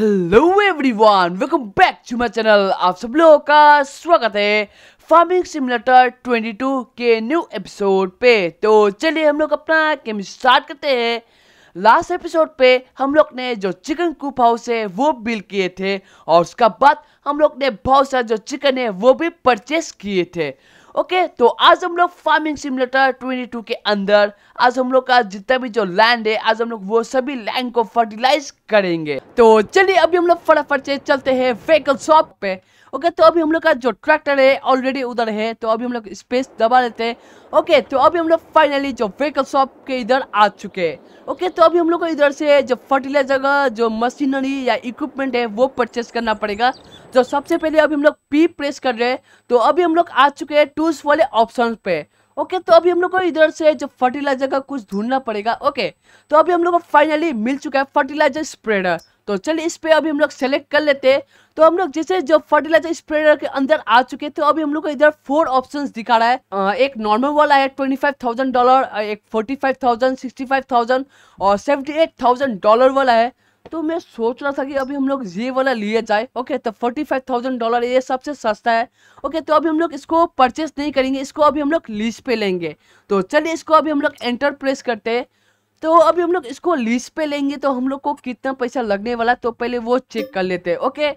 hello everyone welcome back to my channel आप सब लोगों का स्वागत है फार्मिंग सिमुलेटर 22 के न्यू एपिसोड पे तो चलिए हम लोग अपना गेम स्टार्ट करते हैं लास्ट एपिसोड पे हम लोग ने जो चिकन कूप हाउस है वो बिल किए थे और उसका बाद हम लोग ने बहुत सारे जो चिकन है वो भी परचेस किए थे ओके तो आज हम लोग फार्मिंग ट्वेंटी 22 के अंदर आज हम लोग का जितना भी जो लैंड है आज हम लोग वो सभी लैंड को फर्टिलाइज करेंगे तो चलिए अभी हम लोग फटाफट से चलते हैं फेकल शॉप पे ओके तो अभी हम लोग का जो ट्रैक्टर है ऑलरेडी उधर है तो अभी हम लोग स्पेस दबा लेते हैं ओके तो अभी हम लोग फाइनली जो व्हीकल शॉप के इधर आ चुके हैं ओके तो अभी हम लोग को इधर से जो फर्टिलाइजर का जो मशीनरी या इक्विपमेंट है वो परचेस करना पड़ेगा जो तो सबसे पहले अभी हम लोग पी प्रेस कर रहे हैं तो अभी हम लोग आ चुके हैं टूल्स वाले ऑप्शन पे ओके okay, तो अभी हम लोग को इधर से जो फर्टिलाइजर का कुछ ढूंढना पड़ेगा ओके okay, तो अभी हम लोग को फाइनली मिल चुका है फर्टिलाइजर स्प्रेडर तो चलिए इस पे अभी हम लोग सेलेक्ट कर लेते हैं तो हम लोग जैसे जो फर्टिलाइजर स्प्रेडर के अंदर आ चुके थे अभी हम लोग को इधर फोर ऑप्शंस दिखा रहा है एक नॉर्मल वाला है ट्वेंटी फाइव थाउजेंड डॉलर एक forty five thousand sixty five thousand और सेवेंटी एट थाउजेंड डॉलर वाला है तो मैं सोच रहा था कि अभी हम लोग ये वाला लिए जाए ओके तो फोर्टी फाइव थाउजेंड डॉलर ये सबसे सस्ता है ओके तो अभी हम लोग इसको परचेस नहीं करेंगे इसको अभी हम लोग लीज पे लेंगे तो चलिए इसको अभी हम लोग एंटर प्रेस करते हैं तो अभी हम लोग इसको लीज पे लेंगे तो हम लोग को कितना पैसा लगने वाला तो पहले वो चेक कर लेते हैं ओके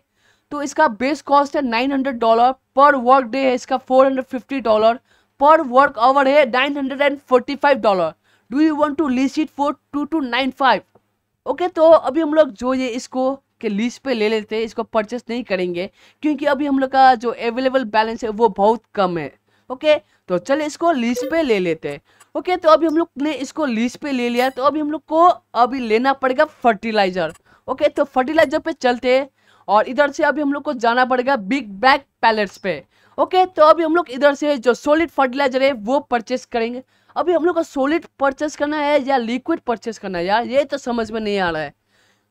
तो इसका बेस कॉस्ट है nine hundred dollar per work day है इसका four hundred fifty dollar per work hour है nine hundred and forty five dollar do you want to lease it for two two nine five okay तो अभी हम लोग जो ये इसको के लीज पे ले लेते हैं इसको परचेस नहीं करेंगे क्योंकि अभी हम लोग का जो अवेलेबल बैलेंस है वो बहुत कम है ओके तो चलिए इसको लीज पे ले लेते हैं ओके तो अभी हम लोग ने इसको लीज पे ले लिया तो अभी हम लोग को अभी लेना पड़ेगा फर्टिलाइजर ओके तो फर्टिलाइजर पे चलते और इधर से अभी हम लोग को जाना पड़ेगा बिग बैग पैलेट्स पे ओके तो अभी हम लोग इधर से जो सॉलिड फर्टिलाइजर है वो परचेस करेंगे अभी हम लोग को सॉलिड परचेस करना है या लिक्विड परचेस करना है यार ये तो समझ में नहीं आ रहा है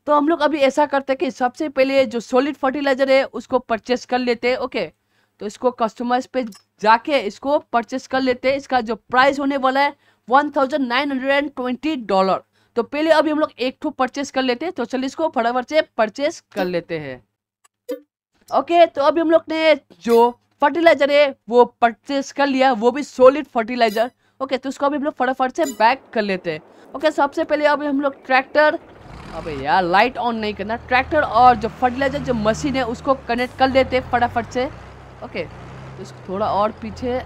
तो हम लोग अभी ऐसा करते हैं कि सबसे पहले जो सॉलिड फर्टिलाइजर है उसको परचेस कर लेते हैं ओके तो इसको कस्टमर्स पे जाके इसको परचेस कर लेते हैं इसका जो प्राइस होने वाला है one thousand nine hundred and twenty dollar तो पहले अभी हम लोग एक ठू परचेस कर लेते हैं तो चलिए इसको फटाफट से परचेस कर लेते हैं ओके तो अभी हम लोग ने जो फर्टिलाइजर है वो परचेस कर लिया वो भी सोलिड फर्टिलाइजर ओके तो उसको अभी हम लोग फटाफट से बैक कर लेते हैं ओके सबसे पहले अभी हम लोग ट्रैक्टर अबे यार लाइट ऑन नहीं करना ट्रैक्टर और जो फर्टिलाइजर जो मशीन है उसको कनेक्ट कर लेते हैं फटाफट से ओके तो इसको थोड़ा और पीछे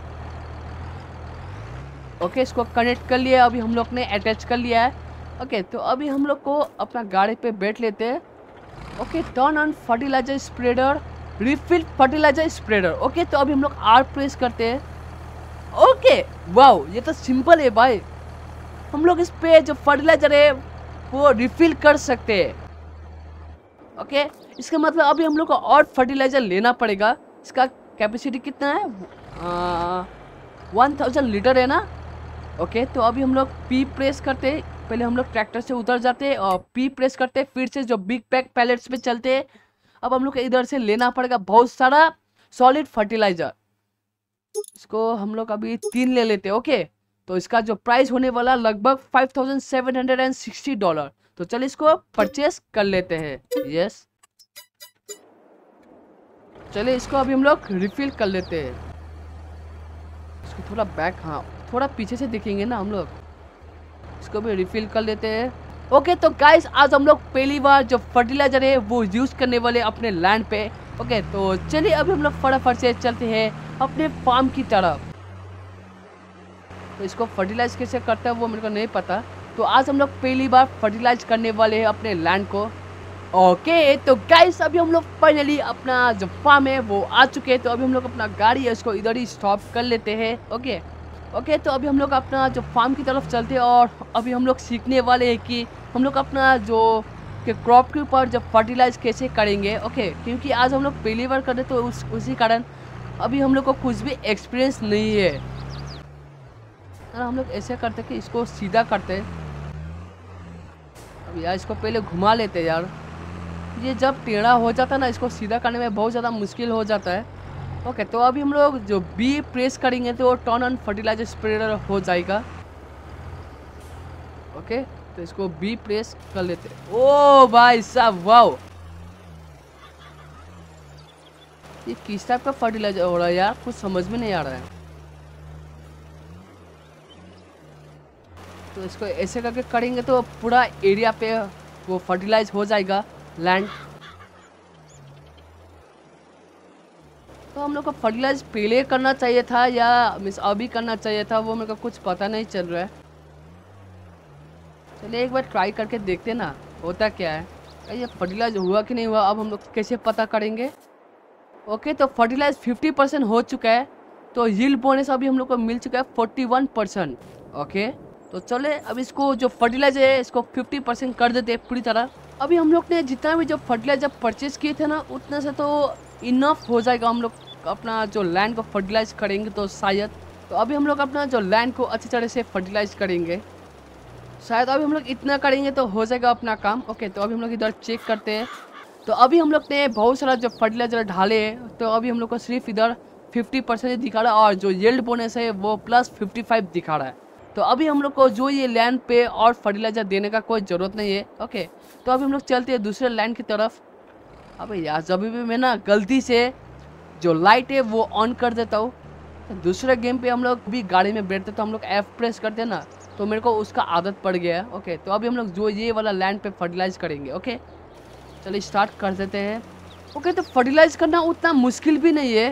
ओके इसको कनेक्ट कर लिया अभी हम लोग ने अटैच कर लिया है ओके तो अभी हम लोग को अपना गाड़ी पे बैठ लेते हैं okay turn on fertiliser spreader refill fertiliser spreader okay तो अभी हम लोग आर प्रेस करते हैं ओके वाओ ये तो सिंपल है भाई हम लोग इस पे जो फर्टिलाइजर है वो रिफिल कर सकते हैं ओके इसका मतलब अभी हम लोग को और फर्टिलाइजर लेना पड़ेगा इसका कैपेसिटी कितना है वन थाउजेंड लीटर है ना ओके तो अभी हम लोग पी प्रेस करते पहले हम लोग ट्रैक्टर से उतर जाते हैं और पी प्रेस करते फिर से जो बिग पैक पैलेट्स पे चलते हैं अब हम लोग इधर से लेना पड़ेगा बहुत सारा सॉलिड फर्टिलाइज़र इसको हम लोग अभी तीन ले लेते हैं ओके तो इसका जो प्राइस होने वाला लगभग five thousand seven hundred and sixty dollar तो चलिए इसको परचेस कर लेते हैं यस चले इसको अभी हम लोग रिफिल कर लेते हैं इसको थोड़ा बैक हाँ थोड़ा पीछे से दिखेंगे ना हम लोग इसको भी रिफिल कर लेते हैं ओके तो गाइस आज हम लोग पहली बार जो फर्टिलाइजर है वो यूज़ करने वाले अपने लैंड पे ओके तो चलिए अभी हम लोग फटाफट से चलते हैं अपने फार्म की तरफ तो इसको फर्टिलाइज कैसे करता है वो मेरे को नहीं पता तो आज हम लोग पहली बार फर्टिलाइज करने वाले हैं अपने लैंड को ओके तो गाइस अभी हम लोग फाइनली अपना जो फार्म है वो आ चुके हैं तो अभी हम लोग अपना गाड़ी है उसको इधर ही स्टॉप कर लेते हैं ओके ओके तो अभी हम लोग अपना जो फार्म की तरफ चलते हैं और अभी हम लोग सीखने वाले हैं कि हम लोग अपना जो के क्रॉप के ऊपर जब फर्टिलाइज कैसे करेंगे ओके क्योंकि आज हम लोग पहली बार कर रहे तो उस उसी कारण अभी हम लोग को कुछ भी एक्सपीरियंस नहीं है तो हम लोग ऐसे करते कि इसको सीधा करते अभी यार इसको पहले घुमा लेते यार ये जब टेढ़ा हो जाता है ना इसको सीधा करने में बहुत ज़्यादा मुश्किल हो जाता है ओके तो अभी हम लोग जो बी प्रेस करेंगे तो टर्न ऑन फर्टिलाइजर स्प्रेडर हो जाएगा ओके तो इसको बी प्रेस कर लेते ओ भाई साहब वाओ ये किस टाइप का फर्टिलाइजर हो रहा है यार कुछ समझ में नहीं आ रहा है तो इसको ऐसे करके करेंगे तो पूरा एरिया पे वो फर्टिलाइज हो जाएगा लैंड तो हम लोग को फर्टिलाइज पहले करना चाहिए था या मिस अभी करना चाहिए था वो मेरे को कुछ पता नहीं चल रहा है चलिए एक बार ट्राई करके देखते ना होता क्या है ये फर्टिलाइज हुआ कि नहीं हुआ अब हम लोग कैसे पता करेंगे ओके तो फर्टिलाइज 50 परसेंट हो चुका है तो हिल बोनस अभी हम लोग को मिल चुका है 41 परसेंट ओके तो चले अब इसको जो फर्टिलाइज है इसको 50 परसेंट कर देते पूरी तरह अभी हम लोग ने जितना भी जो फर्टिलाइजर जब परचेज़ किए थे ना उतने से तो इनफ हो जाएगा हम लोग अपना जो लैंड को फर्टिलाइज करेंगे तो शायद तो अभी हम लोग अपना जो लैंड को अच्छी तरह से फर्टिलाइज करेंगे शायद अभी हम लोग इतना करेंगे तो हो जाएगा अपना काम ओके तो अभी हम लोग इधर चेक करते हैं तो अभी हम लोग ने बहुत सारा जो फर्टिलाइजर ढाले हैं तो अभी हम लोग को सिर्फ इधर 50 परसेंट दिखा रहा है और जो येल्ड बोनस है वो प्लस 55 दिखा रहा है तो अभी हम लोग को जो ये लैंड पे और फर्टिलाइजर देने का कोई ज़रूरत नहीं है ओके तो अभी हम लोग चलते हैं दूसरे लैंड की तरफ अब यार जब भी मैं ना गलती से जो लाइट है वो ऑन कर देता हूँ तो दूसरे गेम पे हम लोग भी गाड़ी में बैठते तो हम लोग एफ प्रेस करते ना तो मेरे को उसका आदत पड़ गया है ओके तो अभी हम लोग जो ये वाला लैंड पे फर्टिलाइज करेंगे ओके चलिए स्टार्ट कर देते हैं ओके तो फर्टिलाइज करना उतना मुश्किल भी नहीं है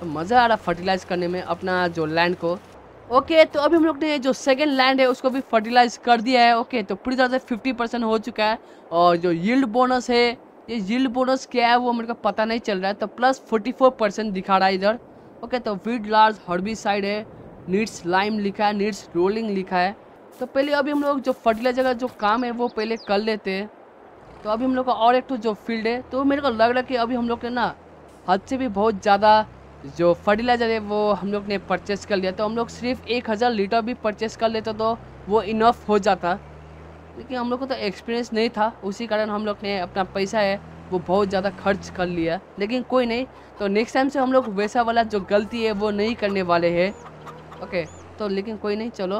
तो मज़ा आ रहा फर्टिलाइज करने में अपना जो लैंड को ओके तो अभी हम लोग ने जो सेकेंड लैंड है उसको भी फर्टिलाइज कर दिया है ओके तो पूरी तरह से फिफ्टी परसेंट हो चुका है और जो यील्ड बोनस है ये यील्ड बोनस क्या है वो मेरे को पता नहीं चल रहा है तो प्लस फोर्टी फोर परसेंट दिखा रहा है इधर ओके तो वीड लार्ज हर्बी साइड है नीड्स लाइम लिखा है नीड्स रोलिंग लिखा है तो पहले अभी हम लोग जो फर्टिलाइजर का जो काम है वो पहले कर लेते हैं तो अभी हम लोग का और एक तो जो फील्ड है तो मेरे को लग रहा है कि अभी हम लोग ने ना हद से भी बहुत ज़्यादा जो फर्टिलाइज़र है वो हम लोग ने परचेस कर लिया तो हम लोग सिर्फ एक हज़ार लीटर भी परचेस कर लेते तो वो इनफ हो जाता लेकिन हम लोग को तो एक्सपीरियंस नहीं था उसी कारण हम लोग ने अपना पैसा है वो बहुत ज़्यादा खर्च कर लिया लेकिन कोई नहीं तो नेक्स्ट टाइम से हम लोग वैसा वाला जो गलती है वो नहीं करने वाले है ओके तो लेकिन कोई नहीं चलो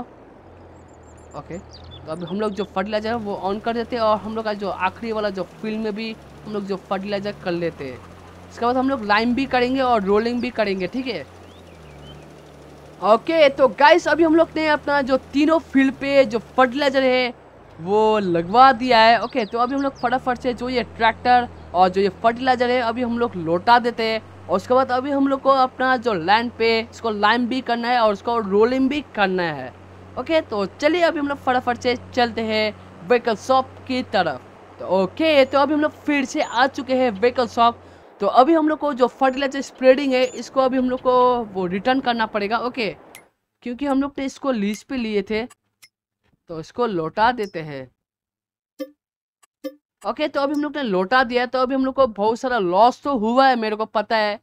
ओके तो अभी हम लोग जो फर्टिलाइज़र है वो ऑन कर देते हैं और हम लोग का जो आखिरी वाला जो फील्ड में भी हम लोग जो फर्टिलाइज़र कर लेते हैं इसके बाद हम लोग लाइम भी करेंगे और रोलिंग भी करेंगे ठीक है ओके तो गाइस अभी हम लोग ने अपना जो तीनों फील्ड पे जो फर्टिलाइजर है वो लगवा दिया है ओके तो अभी हम लोग फटाफट से जो ये ट्रैक्टर और जो ये फर्टिलाइजर है अभी हम लोग लौटा देते हैं और उसके बाद अभी हम लोग को अपना जो लैंड पे इसको लाइम भी करना है और उसको रोलिंग भी करना है ओके तो चलिए अभी हम लोग फटाफट से चलते हैं व्हीकल शॉप की तरफ तो ओके तो अभी हम लोग फिर से आ चुके हैं व्हीकल शॉप तो अभी हम लोग को जो फर्टिलाइजर स्प्रेडिंग है इसको अभी हम लोग को वो रिटर्न करना पड़ेगा ओके क्योंकि हम लोग ने तो इसको लीज पे लिए थे तो इसको लौटा देते हैं ओके तो अभी हम लोग ने लौटा दिया तो अभी हम लोग को बहुत सारा लॉस तो हुआ है मेरे को पता है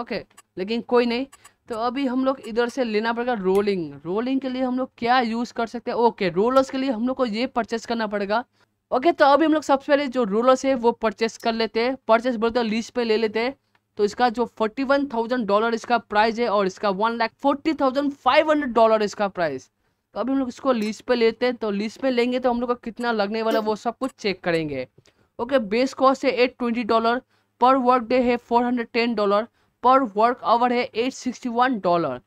ओके लेकिन कोई नहीं तो अभी हम लोग इधर से लेना पड़ेगा रोलिंग रोलिंग के लिए हम लोग क्या यूज़ कर सकते हैं ओके रोलर्स के लिए हम लोग को ये परचेस करना पड़ेगा ओके तो अभी हम लोग सबसे पहले जो रूलर्स है वो परचेस कर लेते हैं परचेस बोलते हैं लीज पे ले लेते हैं तो इसका जो फोर्टी वन थाउजेंड डॉलर इसका प्राइस है और इसका one lakh forty thousand five hundred dollar इसका प्राइस तो अभी हम लोग इसको लीज पे लेते हैं तो लीज पे लेंगे तो हम लोग का कितना लगने वाला वो सब कुछ चेक करेंगे ओके बेस कॉस्ट है eight twenty dollar per work day है four hundred ten dollar per work hour है eight sixty one dollar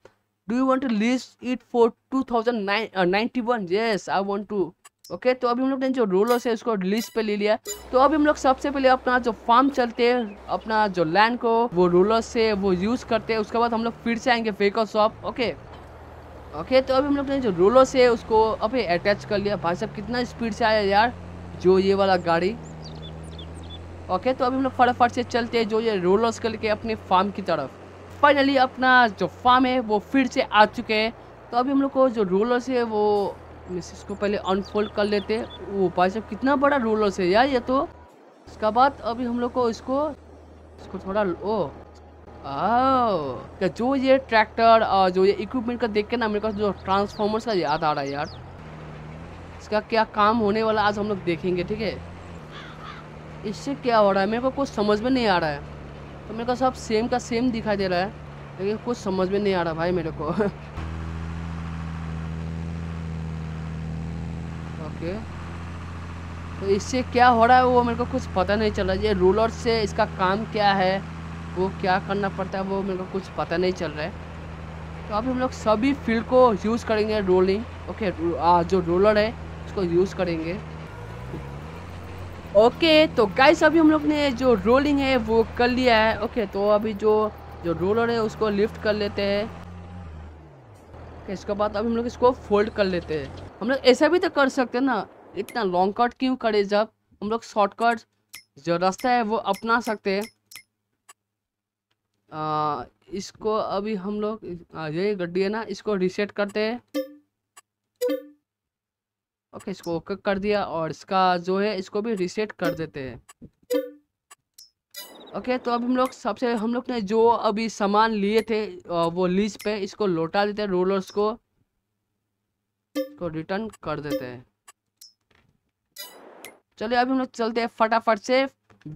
do you want to lease it for two thousand nine ninety one yes I want to okay तो अभी हम लोग ने जो rollers है उसको लिस्ट पे ले लिया तो अभी हम लोग सबसे पहले अपना जो फार्म चलते हैं अपना जो लैंड को वो रोलर से वो यूज़ करते हैं उसके बाद हम लोग फिर से आएंगे फेकर शॉप ओके ओके तो अभी हम लोग ने जो रोलर्स है उसको अभी अटैच कर लिया भाई साहब कितना स्पीड से आया यार जो ये वाला गाड़ी ओके तो अभी हम लोग फटाफट से चलते हैं जो ये रोलर्स करके अपने फार्म की तरफ फाइनली अपना जो फार्म है वो फिर से आ चुके हैं तो अभी हम लोग को जो रोलर्स है वो मिस इसको पहले अनफोल्ड कर लेते हैं वो भाई साहब कितना बड़ा रोलर से यार ये तो इसका बाद अभी हम लोग को इसको इसको थोड़ा ओ जो ये ट्रैक्टर और जो ये इक्विपमेंट का देख के ना मेरे पास जो ट्रांसफॉर्मर्स का याद आ रहा है यार इसका क्या काम होने वाला आज हम लोग देखेंगे ठीक है इससे क्या हो रहा है मेरे को कुछ समझ में नहीं आ रहा है तो मेरे को सब सेम का सेम दिखाई दे रहा है लेकिन कुछ समझ में नहीं आ रहा भाई मेरे को ओके तो इससे क्या हो रहा है वो मेरे को कुछ पता नहीं चल रहा है ये रूलर से इसका काम क्या है वो क्या करना पड़ता है वो मेरे को कुछ पता नहीं चल रहा है तो अब हम लोग सभी फील्ड को यूज़ करेंगे रोलिंग ओके आ, जो रोलर है उसको यूज़ करेंगे ओके तो गाइस अभी हम लोग ने जो रोलिंग है वो कर लिया है ओके तो अभी जो जो रोलर है उसको लिफ्ट कर लेते हैं इसके बाद अभी हम लोग इसको फोल्ड कर लेते हैं हम लोग ऐसा भी तो कर सकते हैं ना इतना लॉन्ग कट क्यों करे जब हम लोग शॉर्टकट जो रास्ता है वो अपना सकते हैं आ, इसको अभी हम लोग ये गड्डी है ना इसको रिसेट करते हैं ओके इसको ओके कर दिया और इसका जो है इसको भी रिसेट कर देते हैं ओके तो अब हम लोग सबसे हम लोग ने जो अभी सामान लिए थे वो लीज पे इसको लौटा देते हैं रोलर्स को इसको तो रिटर्न कर देते हैं चलिए अभी हम लोग चलते हैं फटाफट से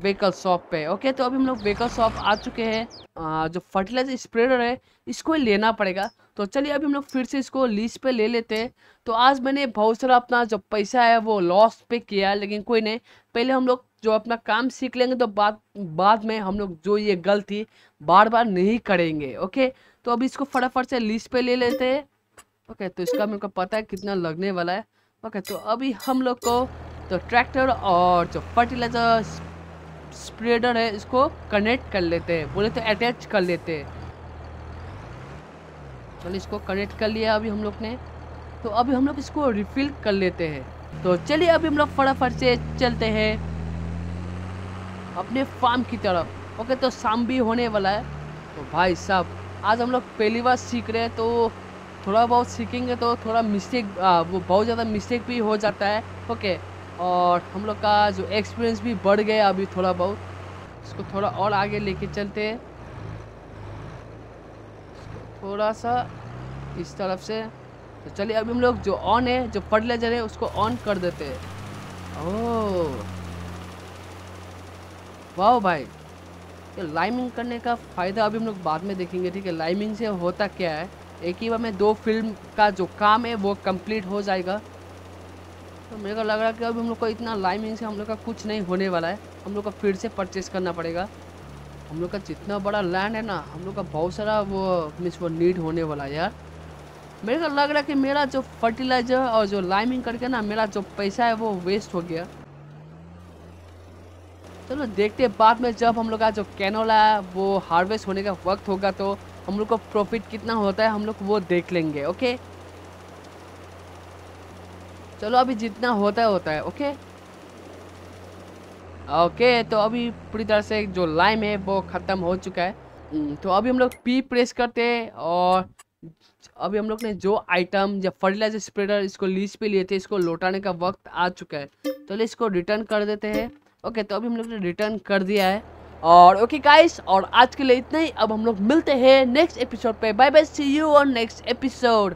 बेकल शॉप पे ओके तो अभी हम लोग बेकल शॉप आ चुके हैं जो फर्टिलाइजर स्प्रेडर है इसको लेना पड़ेगा तो चलिए अभी हम लोग फिर से इसको लीज पे ले लेते हैं तो आज मैंने बहुत सारा अपना जो पैसा है वो लॉस पे किया लेकिन कोई नहीं पहले हम लोग जो अपना काम सीख लेंगे तो बाद बाद में हम लोग जो ये गलती बार बार नहीं करेंगे ओके तो अभी इसको फटाफट से लीज पे ले लेते हैं ओके तो इसका मेरे को पता है कितना लगने वाला है ओके तो अभी हम लोग को तो ट्रैक्टर और जो फर्टिलाइजर स्प्रेडर है इसको कनेक्ट कर लेते हैं बोले तो अटैच कर लेते हैं तो इसको कनेक्ट कर लिया अभी हम लोग ने तो अभी हम लोग इसको रिफिल कर लेते हैं तो चलिए अभी हम लोग फटाफट से चलते हैं अपने फार्म की तरफ ओके तो शाम भी होने वाला है तो भाई साहब आज हम लोग पहली बार सीख रहे हैं तो थोड़ा बहुत सीखेंगे तो थोड़ा मिस्टेक वो बहुत ज़्यादा मिस्टेक भी हो जाता है ओके और हम लोग का जो एक्सपीरियंस भी बढ़ गया अभी थोड़ा बहुत इसको थोड़ा और आगे लेके चलते हैं थोड़ा सा इस तरफ से तो चलिए अभी हम लोग जो ऑन है जो फर्टिलाइजर है उसको ऑन कर देते हैं ओह oh, वाह भाई ये लाइमिंग करने का फ़ायदा अभी हम लोग बाद में देखेंगे ठीक है लाइमिंग से होता क्या है एक ही बार में दो फिल्म का जो काम है वो कंप्लीट हो जाएगा तो मेरे को लग रहा है कि अब हम लोग को इतना लाइमिंग से हम लोग का कुछ नहीं होने वाला है हम लोग को फिर से परचेज़ करना पड़ेगा हम लोग का जितना बड़ा लैंड है ना हम लोग का बहुत सारा वो मीन्स वो नीड होने वाला है यार मेरे को लग रहा है कि मेरा जो फर्टिलाइज़र और जो लाइमिंग करके ना मेरा जो पैसा है वो वेस्ट हो गया चलो देखते हैं बाद में जब हम लोग का जो कैनोला है वो हार्वेस्ट होने का वक्त होगा तो हम लोग को प्रॉफिट कितना होता है हम लोग वो देख लेंगे ओके चलो अभी जितना होता है होता है ओके ओके तो अभी पूरी तरह से जो लाइम है वो ख़त्म हो चुका है हम्म, तो अभी हम लोग पी प्रेस करते हैं और अभी हम लोग ने जो आइटम या फर्टिलाइजर स्प्रेडर इसको लीज पे लिए थे इसको लौटाने का वक्त आ चुका है तो इसको रिटर्न कर देते हैं ओके तो अभी हम लोग ने रिटर्न कर दिया है और ओके गाइस और आज के लिए इतना ही अब हम लोग मिलते हैं नेक्स्ट एपिसोड पे bye bye see you on next episode